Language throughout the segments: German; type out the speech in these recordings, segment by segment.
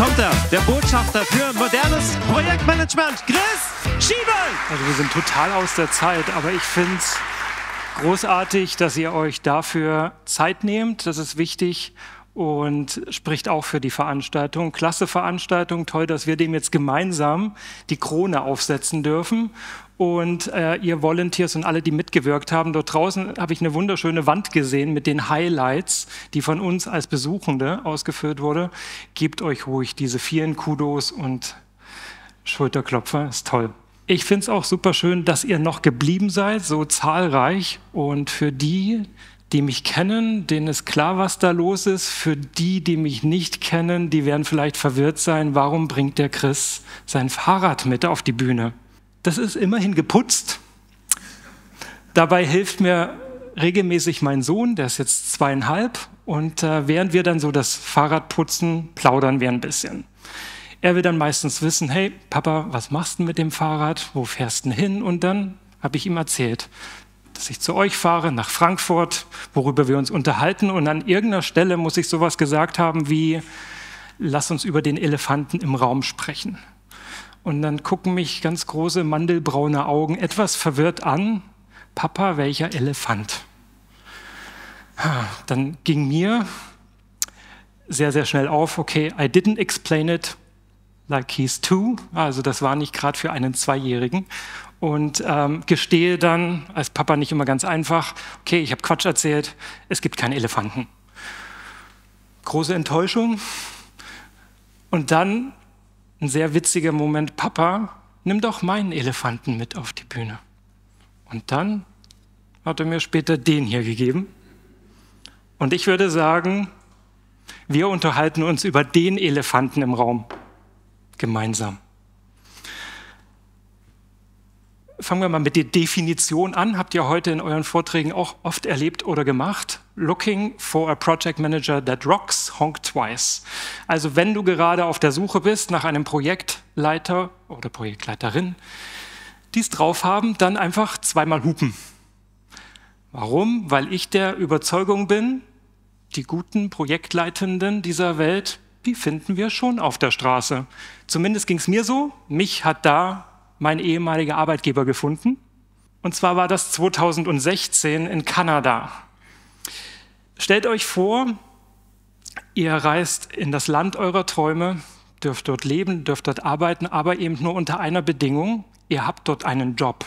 kommt er, der Botschafter für modernes Projektmanagement, Chris Schiebel. Also wir sind total aus der Zeit, aber ich finde es großartig, dass ihr euch dafür Zeit nehmt. Das ist wichtig und spricht auch für die Veranstaltung. Klasse Veranstaltung, toll, dass wir dem jetzt gemeinsam die Krone aufsetzen dürfen und äh, ihr Volunteers und alle, die mitgewirkt haben. Dort draußen habe ich eine wunderschöne Wand gesehen mit den Highlights, die von uns als Besuchende ausgeführt wurde. Gebt euch ruhig diese vielen Kudos und Schulterklopfer, ist toll. Ich finde es auch super schön, dass ihr noch geblieben seid, so zahlreich. Und für die, die mich kennen, denen ist klar, was da los ist. Für die, die mich nicht kennen, die werden vielleicht verwirrt sein, warum bringt der Chris sein Fahrrad mit auf die Bühne? Das ist immerhin geputzt. Dabei hilft mir regelmäßig mein Sohn, der ist jetzt zweieinhalb. Und äh, während wir dann so das Fahrrad putzen, plaudern wir ein bisschen. Er will dann meistens wissen, hey Papa, was machst du mit dem Fahrrad? Wo fährst du hin? Und dann habe ich ihm erzählt, dass ich zu euch fahre, nach Frankfurt, worüber wir uns unterhalten. Und an irgendeiner Stelle muss ich sowas gesagt haben wie, lass uns über den Elefanten im Raum sprechen. Und dann gucken mich ganz große mandelbraune Augen etwas verwirrt an. Papa, welcher Elefant? Dann ging mir sehr, sehr schnell auf, okay, I didn't explain it like he's two. Also das war nicht gerade für einen Zweijährigen. Und ähm, gestehe dann, als Papa nicht immer ganz einfach, okay, ich habe Quatsch erzählt, es gibt keinen Elefanten. Große Enttäuschung. Und dann ein sehr witziger Moment, Papa, nimm doch meinen Elefanten mit auf die Bühne. Und dann hat er mir später den hier gegeben. Und ich würde sagen, wir unterhalten uns über den Elefanten im Raum gemeinsam. fangen wir mal mit der Definition an. Habt ihr heute in euren Vorträgen auch oft erlebt oder gemacht? Looking for a Project Manager that rocks, honk twice. Also wenn du gerade auf der Suche bist nach einem Projektleiter oder Projektleiterin, die es drauf haben, dann einfach zweimal hupen. Warum? Weil ich der Überzeugung bin, die guten Projektleitenden dieser Welt, die finden wir schon auf der Straße. Zumindest ging es mir so. Mich hat da mein ehemaliger Arbeitgeber gefunden. Und zwar war das 2016 in Kanada. Stellt euch vor, ihr reist in das Land eurer Träume, dürft dort leben, dürft dort arbeiten, aber eben nur unter einer Bedingung, ihr habt dort einen Job.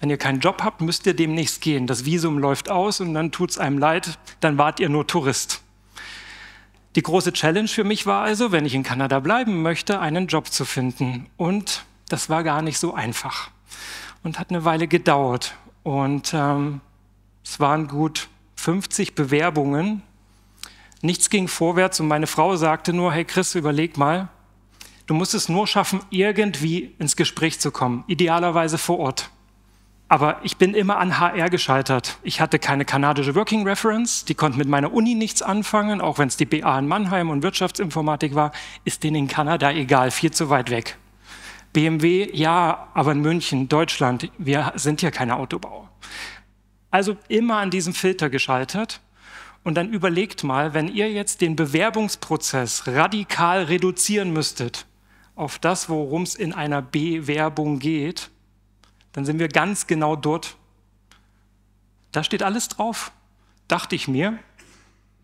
Wenn ihr keinen Job habt, müsst ihr demnächst gehen. Das Visum läuft aus und dann tut es einem leid, dann wart ihr nur Tourist. Die große Challenge für mich war also, wenn ich in Kanada bleiben möchte, einen Job zu finden. Und das war gar nicht so einfach und hat eine Weile gedauert. Und ähm, es waren gut 50 Bewerbungen. Nichts ging vorwärts und meine Frau sagte nur, hey Chris, überleg mal, du musst es nur schaffen, irgendwie ins Gespräch zu kommen, idealerweise vor Ort. Aber ich bin immer an HR gescheitert. Ich hatte keine kanadische Working Reference, die konnte mit meiner Uni nichts anfangen, auch wenn es die BA in Mannheim und Wirtschaftsinformatik war, ist denen in Kanada egal, viel zu weit weg. BMW, ja, aber in München, Deutschland, wir sind ja keine Autobauer. Also immer an diesem Filter gescheitert. Und dann überlegt mal, wenn ihr jetzt den Bewerbungsprozess radikal reduzieren müsstet auf das, worum es in einer Bewerbung geht, dann sind wir ganz genau dort. Da steht alles drauf, dachte ich mir.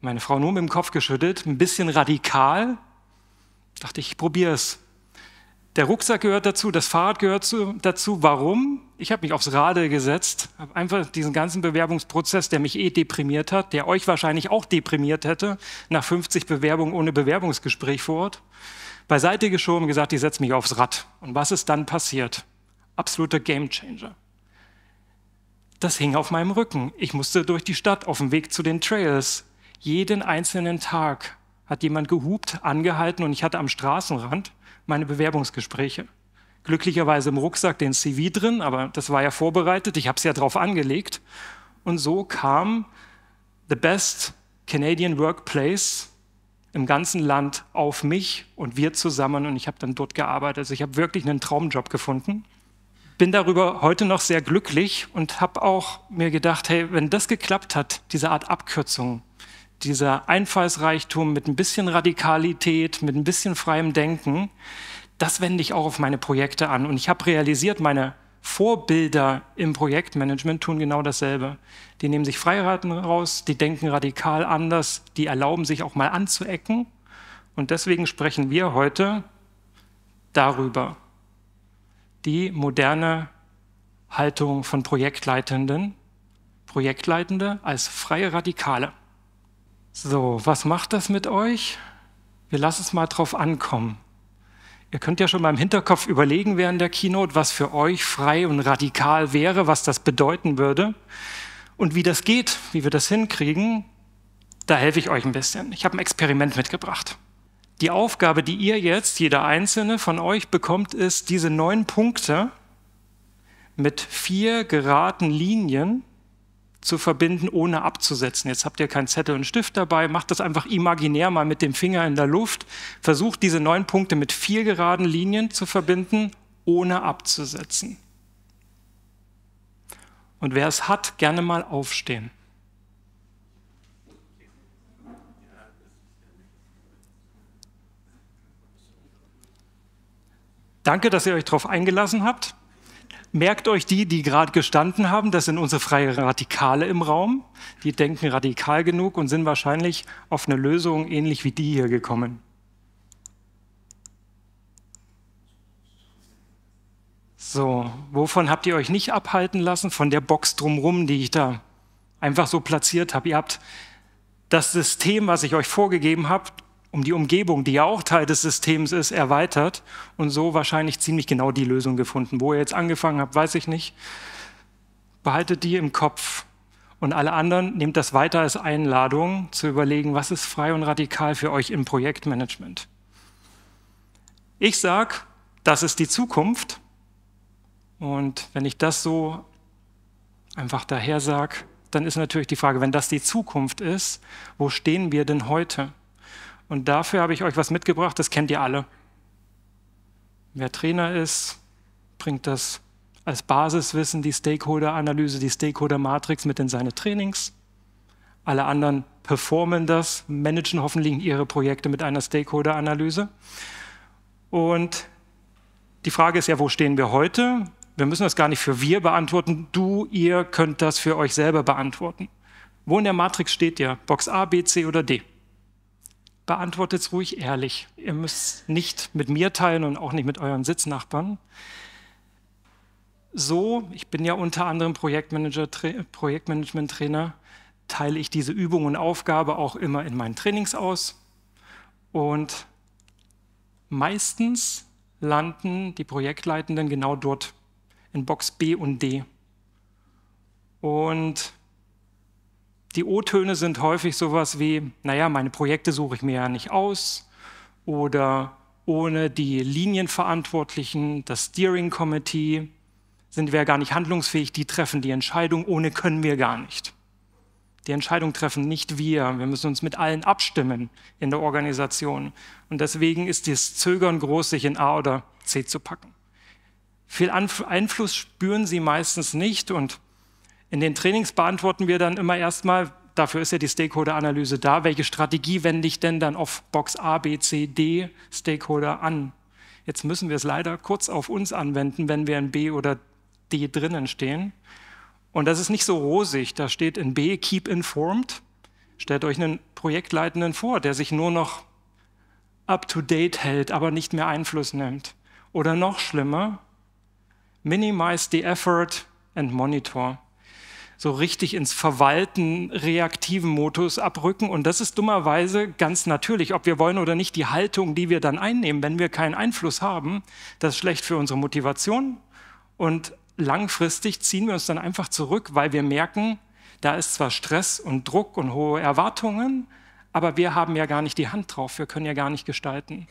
Meine Frau nur mit dem Kopf geschüttelt, ein bisschen radikal. Dachte ich, ich probiere es. Der Rucksack gehört dazu, das Fahrrad gehört zu, dazu. Warum? Ich habe mich aufs Radl gesetzt, habe einfach diesen ganzen Bewerbungsprozess, der mich eh deprimiert hat, der euch wahrscheinlich auch deprimiert hätte, nach 50 Bewerbungen ohne Bewerbungsgespräch vor Ort, beiseite geschoben und gesagt, ich setze mich aufs Rad. Und was ist dann passiert? Absoluter Gamechanger. Das hing auf meinem Rücken. Ich musste durch die Stadt auf dem Weg zu den Trails. Jeden einzelnen Tag hat jemand gehupt, angehalten und ich hatte am Straßenrand meine Bewerbungsgespräche. Glücklicherweise im Rucksack den CV drin, aber das war ja vorbereitet, ich habe es ja drauf angelegt. Und so kam The Best Canadian Workplace im ganzen Land auf mich und wir zusammen und ich habe dann dort gearbeitet. Also ich habe wirklich einen Traumjob gefunden. Bin darüber heute noch sehr glücklich und habe auch mir gedacht, hey, wenn das geklappt hat, diese Art Abkürzung, dieser Einfallsreichtum mit ein bisschen Radikalität, mit ein bisschen freiem Denken, das wende ich auch auf meine Projekte an. Und ich habe realisiert, meine Vorbilder im Projektmanagement tun genau dasselbe. Die nehmen sich Freiraten raus, die denken radikal anders, die erlauben sich auch mal anzuecken. Und deswegen sprechen wir heute darüber. Die moderne Haltung von Projektleitenden, Projektleitende als freie Radikale. So, was macht das mit euch? Wir lassen es mal drauf ankommen. Ihr könnt ja schon mal im Hinterkopf überlegen während der Keynote, was für euch frei und radikal wäre, was das bedeuten würde und wie das geht, wie wir das hinkriegen. Da helfe ich euch ein bisschen. Ich habe ein Experiment mitgebracht. Die Aufgabe, die ihr jetzt, jeder einzelne von euch bekommt, ist, diese neun Punkte mit vier geraden Linien zu verbinden, ohne abzusetzen. Jetzt habt ihr keinen Zettel und Stift dabei, macht das einfach imaginär mal mit dem Finger in der Luft, versucht diese neun Punkte mit vier geraden Linien zu verbinden, ohne abzusetzen. Und wer es hat, gerne mal aufstehen. Danke, dass ihr euch darauf eingelassen habt. Merkt euch die, die gerade gestanden haben, das sind unsere freien Radikale im Raum. Die denken radikal genug und sind wahrscheinlich auf eine Lösung ähnlich wie die hier gekommen. So, wovon habt ihr euch nicht abhalten lassen? Von der Box drumherum, die ich da einfach so platziert habe. Ihr habt das System, was ich euch vorgegeben habe, um die Umgebung, die ja auch Teil des Systems ist, erweitert und so wahrscheinlich ziemlich genau die Lösung gefunden. Wo ihr jetzt angefangen habt, weiß ich nicht. Behaltet die im Kopf und alle anderen nehmt das weiter als Einladung zu überlegen, was ist frei und radikal für euch im Projektmanagement. Ich sage, das ist die Zukunft. Und wenn ich das so einfach daher sage, dann ist natürlich die Frage, wenn das die Zukunft ist, wo stehen wir denn heute? Und dafür habe ich euch was mitgebracht, das kennt ihr alle. Wer Trainer ist, bringt das als Basiswissen, die Stakeholder-Analyse, die Stakeholder-Matrix mit in seine Trainings. Alle anderen performen das, managen hoffentlich ihre Projekte mit einer Stakeholder-Analyse. Und die Frage ist ja, wo stehen wir heute? Wir müssen das gar nicht für wir beantworten. Du, ihr könnt das für euch selber beantworten. Wo in der Matrix steht ihr? Box A, B, C oder D? beantwortet es ruhig ehrlich. Ihr müsst nicht mit mir teilen und auch nicht mit euren Sitznachbarn. So, ich bin ja unter anderem Projektmanager, Projektmanagement-Trainer, teile ich diese Übung und Aufgabe auch immer in meinen Trainings aus. Und meistens landen die Projektleitenden genau dort, in Box B und D. Und die O-Töne sind häufig sowas wie, naja, meine Projekte suche ich mir ja nicht aus oder ohne die Linienverantwortlichen, das Steering Committee, sind wir ja gar nicht handlungsfähig, die treffen die Entscheidung, ohne können wir gar nicht. Die Entscheidung treffen nicht wir, wir müssen uns mit allen abstimmen in der Organisation. Und deswegen ist das Zögern groß, sich in A oder C zu packen. Viel Einfluss spüren sie meistens nicht und in den Trainings beantworten wir dann immer erstmal, dafür ist ja die Stakeholder-Analyse da, welche Strategie wende ich denn dann auf Box A, B, C, D Stakeholder an? Jetzt müssen wir es leider kurz auf uns anwenden, wenn wir in B oder D drinnen stehen. Und das ist nicht so rosig. Da steht in B, keep informed. Stellt euch einen Projektleitenden vor, der sich nur noch up-to-date hält, aber nicht mehr Einfluss nimmt. Oder noch schlimmer, minimize the effort and monitor so richtig ins Verwalten, reaktiven Modus abrücken. Und das ist dummerweise ganz natürlich, ob wir wollen oder nicht, die Haltung, die wir dann einnehmen, wenn wir keinen Einfluss haben, das ist schlecht für unsere Motivation. Und langfristig ziehen wir uns dann einfach zurück, weil wir merken, da ist zwar Stress und Druck und hohe Erwartungen, aber wir haben ja gar nicht die Hand drauf, wir können ja gar nicht gestalten.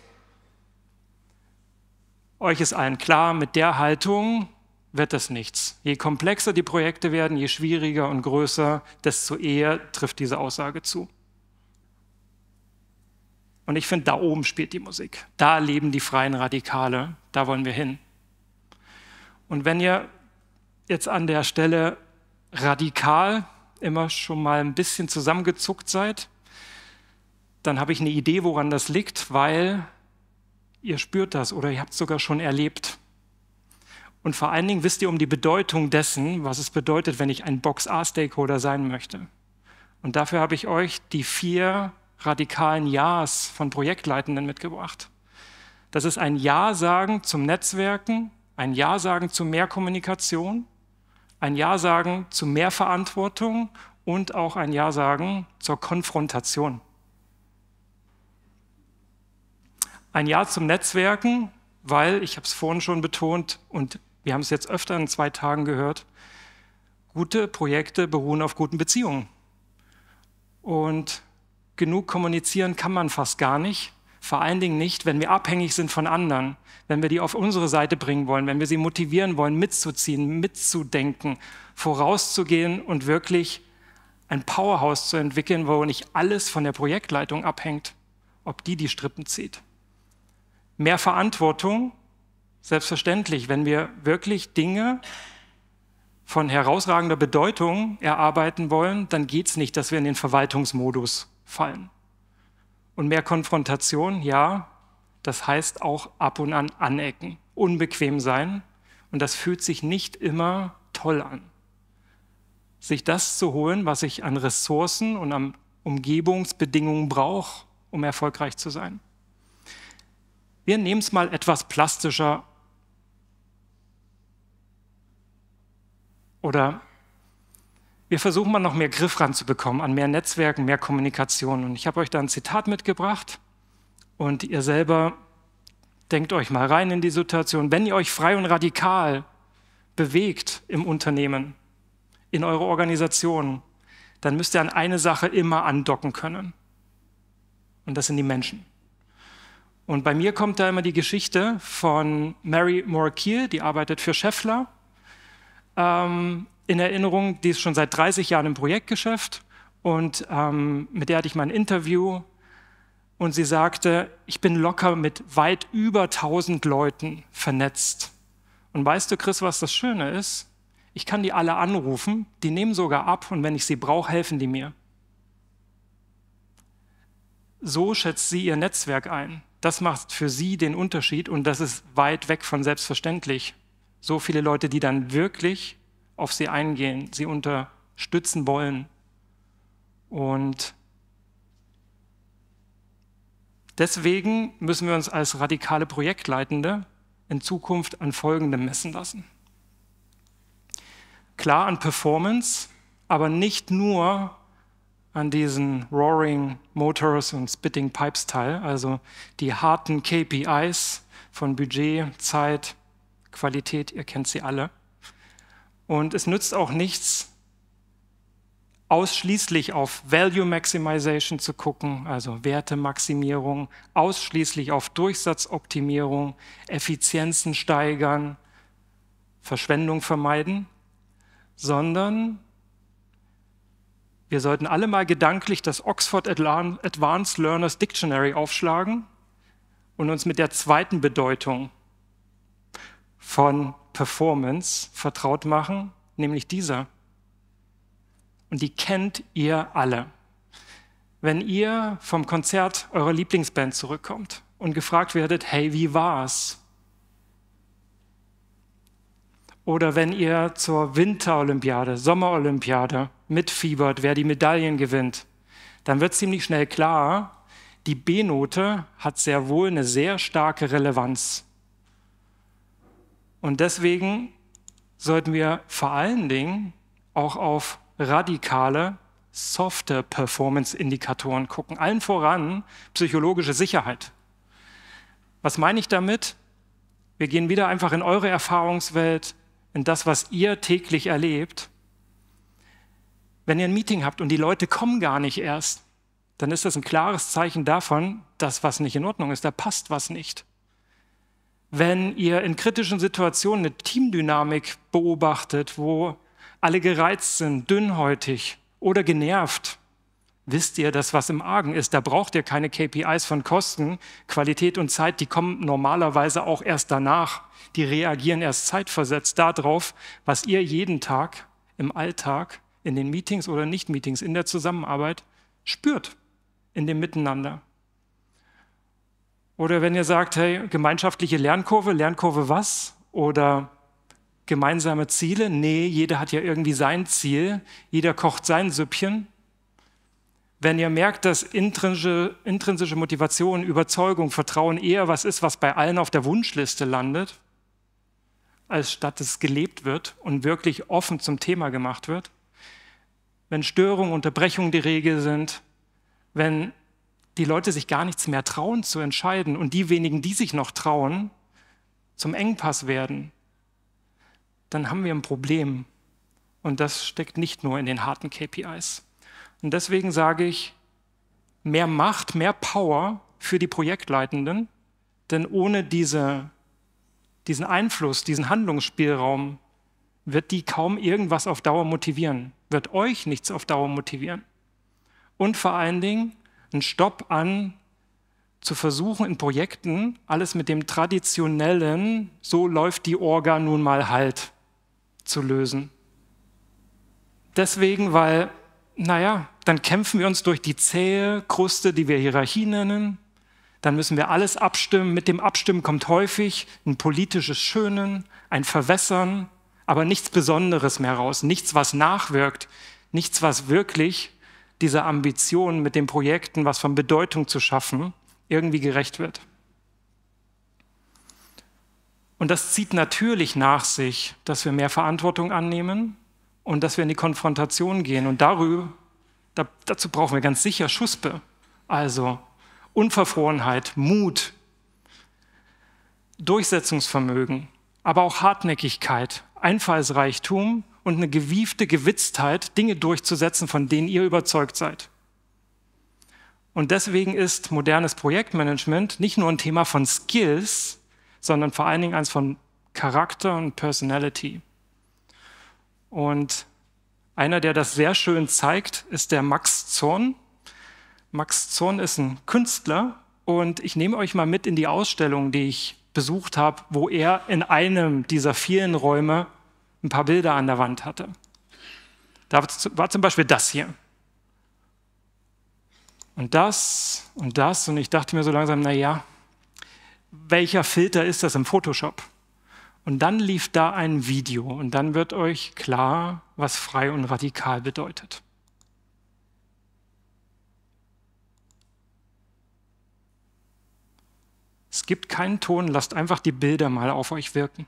Euch ist allen klar, mit der Haltung wird das nichts. Je komplexer die Projekte werden, je schwieriger und größer, desto eher trifft diese Aussage zu. Und ich finde, da oben spielt die Musik. Da leben die freien Radikale. Da wollen wir hin. Und wenn ihr jetzt an der Stelle radikal immer schon mal ein bisschen zusammengezuckt seid, dann habe ich eine Idee, woran das liegt, weil ihr spürt das oder ihr habt es sogar schon erlebt. Und vor allen Dingen wisst ihr um die Bedeutung dessen, was es bedeutet, wenn ich ein Box-A-Stakeholder sein möchte. Und dafür habe ich euch die vier radikalen Ja's von Projektleitenden mitgebracht. Das ist ein Ja sagen zum Netzwerken, ein Ja sagen zu mehr Kommunikation, ein Ja sagen zu mehr Verantwortung und auch ein Ja sagen zur Konfrontation. Ein Ja zum Netzwerken, weil, ich habe es vorhin schon betont, und wir haben es jetzt öfter in zwei Tagen gehört, gute Projekte beruhen auf guten Beziehungen. Und genug kommunizieren kann man fast gar nicht. Vor allen Dingen nicht, wenn wir abhängig sind von anderen, wenn wir die auf unsere Seite bringen wollen, wenn wir sie motivieren wollen, mitzuziehen, mitzudenken, vorauszugehen und wirklich ein Powerhouse zu entwickeln, wo nicht alles von der Projektleitung abhängt, ob die die Strippen zieht. Mehr Verantwortung Selbstverständlich, wenn wir wirklich Dinge von herausragender Bedeutung erarbeiten wollen, dann geht es nicht, dass wir in den Verwaltungsmodus fallen. Und mehr Konfrontation, ja, das heißt auch ab und an anecken, unbequem sein. Und das fühlt sich nicht immer toll an. Sich das zu holen, was ich an Ressourcen und an Umgebungsbedingungen brauche, um erfolgreich zu sein. Wir nehmen es mal etwas plastischer Oder wir versuchen mal noch mehr Griff ranzubekommen an mehr Netzwerken, mehr Kommunikation. Und ich habe euch da ein Zitat mitgebracht und ihr selber denkt euch mal rein in die Situation. Wenn ihr euch frei und radikal bewegt im Unternehmen, in eure Organisation, dann müsst ihr an eine Sache immer andocken können. Und das sind die Menschen. Und bei mir kommt da immer die Geschichte von Mary Moore Kiel, die arbeitet für Scheffler ähm, in Erinnerung, die ist schon seit 30 Jahren im Projektgeschäft und ähm, mit der hatte ich mal ein Interview und sie sagte, ich bin locker mit weit über 1000 Leuten vernetzt. Und weißt du, Chris, was das Schöne ist? Ich kann die alle anrufen, die nehmen sogar ab und wenn ich sie brauche, helfen die mir. So schätzt sie ihr Netzwerk ein. Das macht für sie den Unterschied und das ist weit weg von selbstverständlich so viele Leute, die dann wirklich auf sie eingehen, sie unterstützen wollen. Und deswegen müssen wir uns als radikale Projektleitende in Zukunft an Folgendem messen lassen. Klar an Performance, aber nicht nur an diesen Roaring Motors und Spitting Pipes Teil, also die harten KPIs von Budget, Zeit, Qualität, ihr kennt sie alle. Und es nützt auch nichts, ausschließlich auf Value Maximization zu gucken, also Wertemaximierung, ausschließlich auf Durchsatzoptimierung, Effizienzen steigern, Verschwendung vermeiden, sondern wir sollten alle mal gedanklich das Oxford Advanced Learners Dictionary aufschlagen und uns mit der zweiten Bedeutung von Performance vertraut machen, nämlich dieser. Und die kennt ihr alle. Wenn ihr vom Konzert eurer Lieblingsband zurückkommt und gefragt werdet, hey, wie war's? Oder wenn ihr zur Winterolympiade, Sommerolympiade mitfiebert, wer die Medaillen gewinnt, dann wird ziemlich schnell klar, die B-Note hat sehr wohl eine sehr starke Relevanz und deswegen sollten wir vor allen Dingen auch auf radikale, softe Performance-Indikatoren gucken. Allen voran psychologische Sicherheit. Was meine ich damit? Wir gehen wieder einfach in eure Erfahrungswelt, in das, was ihr täglich erlebt. Wenn ihr ein Meeting habt und die Leute kommen gar nicht erst, dann ist das ein klares Zeichen davon, dass was nicht in Ordnung ist, da passt was nicht wenn ihr in kritischen Situationen eine Teamdynamik beobachtet, wo alle gereizt sind, dünnhäutig oder genervt, wisst ihr, dass was im Argen ist. Da braucht ihr keine KPIs von Kosten, Qualität und Zeit, die kommen normalerweise auch erst danach. Die reagieren erst zeitversetzt darauf, was ihr jeden Tag im Alltag, in den Meetings oder Nicht-Meetings, in der Zusammenarbeit spürt, in dem Miteinander. Oder wenn ihr sagt, hey, gemeinschaftliche Lernkurve, Lernkurve was? Oder gemeinsame Ziele? Nee, jeder hat ja irgendwie sein Ziel, jeder kocht sein Süppchen. Wenn ihr merkt, dass intrinsische, intrinsische Motivation, Überzeugung, Vertrauen eher was ist, was bei allen auf der Wunschliste landet, als statt es gelebt wird und wirklich offen zum Thema gemacht wird, wenn Störungen, Unterbrechungen die Regel sind, wenn die Leute sich gar nichts mehr trauen zu entscheiden und die wenigen, die sich noch trauen, zum Engpass werden, dann haben wir ein Problem. Und das steckt nicht nur in den harten KPIs. Und deswegen sage ich, mehr Macht, mehr Power für die Projektleitenden, denn ohne diese, diesen Einfluss, diesen Handlungsspielraum wird die kaum irgendwas auf Dauer motivieren, wird euch nichts auf Dauer motivieren. Und vor allen Dingen, einen Stopp an, zu versuchen, in Projekten alles mit dem traditionellen, so läuft die Orga nun mal halt, zu lösen. Deswegen, weil, naja, dann kämpfen wir uns durch die zähe Kruste, die wir Hierarchie nennen. Dann müssen wir alles abstimmen. Mit dem Abstimmen kommt häufig ein politisches Schönen, ein Verwässern, aber nichts Besonderes mehr raus. Nichts, was nachwirkt, nichts, was wirklich dieser Ambition, mit den Projekten was von Bedeutung zu schaffen, irgendwie gerecht wird. Und das zieht natürlich nach sich, dass wir mehr Verantwortung annehmen und dass wir in die Konfrontation gehen. Und darüber, da, dazu brauchen wir ganz sicher Schuspe, also Unverfrorenheit, Mut, Durchsetzungsvermögen, aber auch Hartnäckigkeit, Einfallsreichtum und eine gewiefte Gewitztheit, Dinge durchzusetzen, von denen ihr überzeugt seid. Und deswegen ist modernes Projektmanagement nicht nur ein Thema von Skills, sondern vor allen Dingen eins von Charakter und Personality. Und einer, der das sehr schön zeigt, ist der Max Zorn. Max Zorn ist ein Künstler und ich nehme euch mal mit in die Ausstellung, die ich besucht habe, wo er in einem dieser vielen Räume ein paar Bilder an der Wand hatte. Da war zum Beispiel das hier. Und das und das. Und ich dachte mir so langsam, naja, welcher Filter ist das im Photoshop? Und dann lief da ein Video und dann wird euch klar, was frei und radikal bedeutet. Es gibt keinen Ton, lasst einfach die Bilder mal auf euch wirken.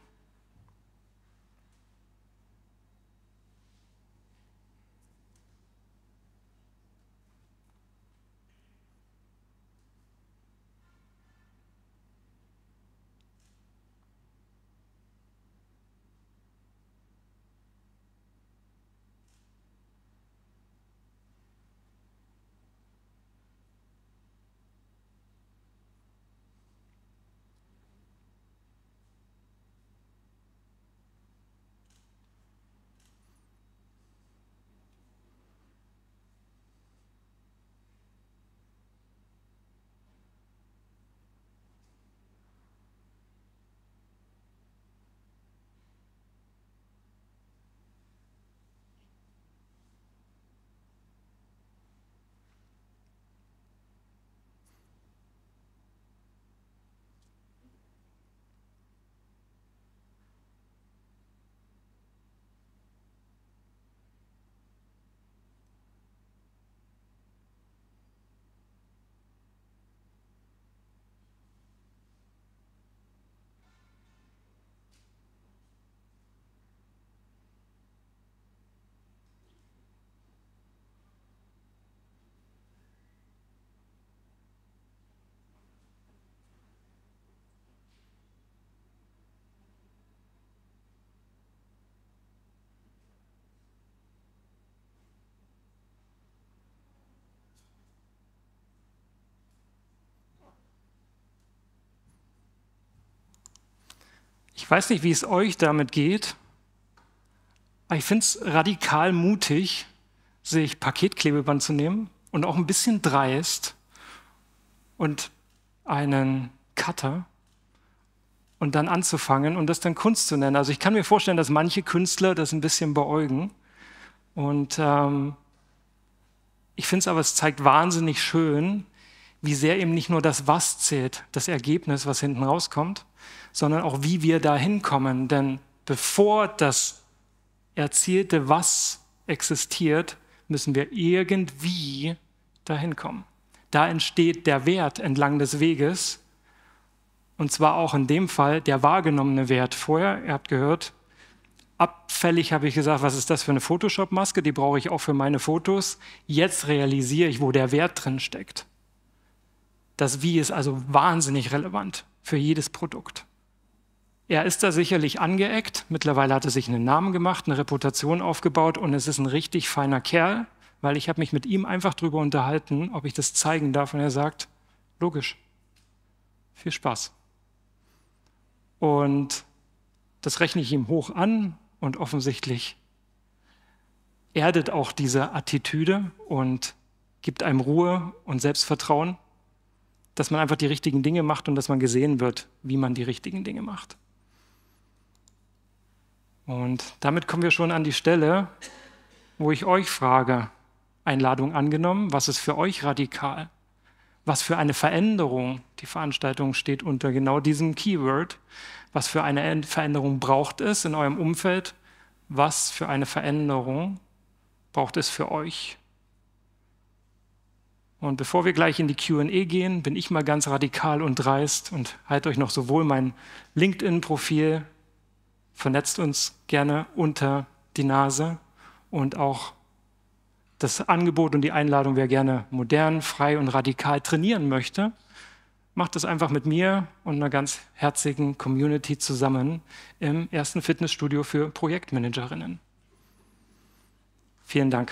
Ich weiß nicht, wie es euch damit geht, aber ich finde es radikal mutig, sich Paketklebeband zu nehmen und auch ein bisschen dreist und einen Cutter und dann anzufangen und das dann Kunst zu nennen. Also ich kann mir vorstellen, dass manche Künstler das ein bisschen beäugen. Und ähm, ich finde es aber, es zeigt wahnsinnig schön, wie sehr eben nicht nur das Was zählt, das Ergebnis, was hinten rauskommt, sondern auch wie wir da hinkommen. Denn bevor das erzielte Was existiert, müssen wir irgendwie dahin kommen. Da entsteht der Wert entlang des Weges. Und zwar auch in dem Fall der wahrgenommene Wert. Vorher, ihr habt gehört, abfällig habe ich gesagt, was ist das für eine Photoshop-Maske? Die brauche ich auch für meine Fotos. Jetzt realisiere ich, wo der Wert drin steckt. Das Wie ist also wahnsinnig relevant für jedes Produkt. Er ist da sicherlich angeeckt. Mittlerweile hat er sich einen Namen gemacht, eine Reputation aufgebaut und es ist ein richtig feiner Kerl, weil ich habe mich mit ihm einfach drüber unterhalten, ob ich das zeigen darf und er sagt, logisch. Viel Spaß. Und das rechne ich ihm hoch an und offensichtlich erdet auch diese Attitüde und gibt einem Ruhe und Selbstvertrauen dass man einfach die richtigen Dinge macht und dass man gesehen wird, wie man die richtigen Dinge macht. Und damit kommen wir schon an die Stelle, wo ich euch frage, Einladung angenommen, was ist für euch radikal? Was für eine Veränderung, die Veranstaltung steht unter genau diesem Keyword, was für eine Veränderung braucht es in eurem Umfeld, was für eine Veränderung braucht es für euch und bevor wir gleich in die QA gehen, bin ich mal ganz radikal und dreist und halte euch noch sowohl mein LinkedIn-Profil, vernetzt uns gerne unter die Nase und auch das Angebot und die Einladung, wer gerne modern, frei und radikal trainieren möchte, macht das einfach mit mir und einer ganz herzigen Community zusammen im ersten Fitnessstudio für Projektmanagerinnen. Vielen Dank.